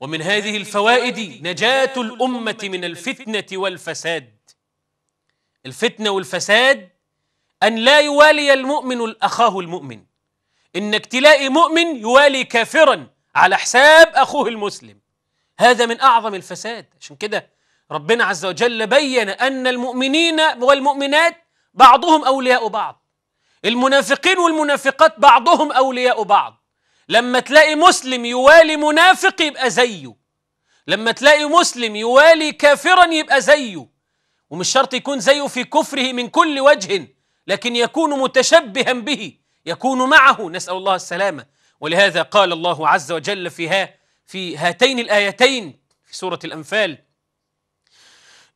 ومن هذه الفوائد نجاة الأمة من الفتنة والفساد الفتنة والفساد أن لا يوالي المؤمن الأخاه المؤمن إنك تلاقي مؤمن يوالي كافرا على حساب أخوه المسلم هذا من أعظم الفساد عشان كده ربنا عز وجل بين أن المؤمنين والمؤمنات بعضهم أولياء بعض المنافقين والمنافقات بعضهم أولياء بعض لما تلاقي مسلم يوالي منافق يبقى زيه لما تلاقي مسلم يوالي كافرا يبقى زيه ومش شرط يكون زيه في كفره من كل وجه لكن يكون متشبها به يكون معه نسأل الله السلامة ولهذا قال الله عز وجل فيها في هاتين الآيتين في سورة الأنفال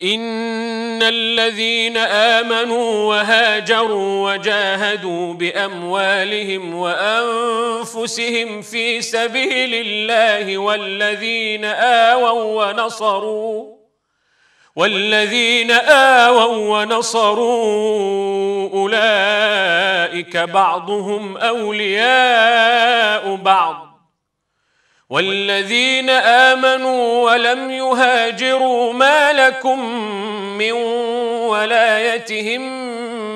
إن الذين آمنوا وهاجروا وجاهدوا بأموالهم وأنفسهم في سبيل الله والذين آووا ونصروا والذين آووا ونصروا أولئك بعضهم أولياء بعض والذين آمنوا ولم يهاجروا ما لكم من ولايتهم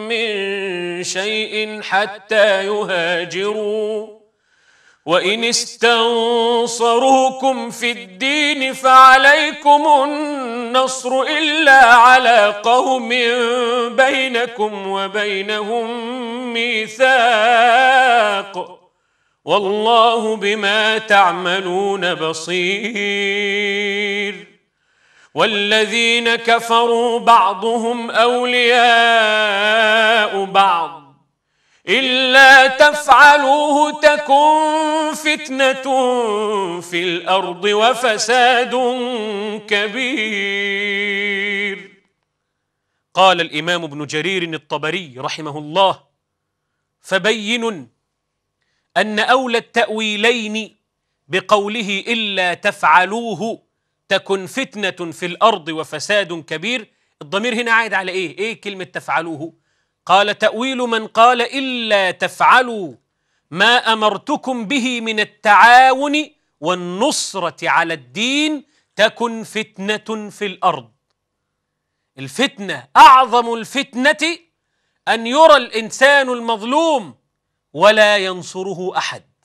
من شيء حتى يهاجروا وإن استنصروكم في الدين فعليكم النصر إلا على قوم بينكم وبينهم ميثاق والله بما تعملون بصير والذين كفروا بعضهم أولياء بعض إلا تفعلوه تكن فتنة في الأرض وفساد كبير قال الإمام ابن جرير الطبري رحمه الله فبين أن أولى التأويلين بقوله إلا تفعلوه تكن فتنة في الأرض وفساد كبير الضمير هنا عائد على إيه؟ إيه كلمة تفعلوه؟ قال تأويل من قال إلا تفعلوا ما أمرتكم به من التعاون والنصرة على الدين تكن فتنة في الأرض الفتنة أعظم الفتنة أن يرى الإنسان المظلوم ولا ينصره احد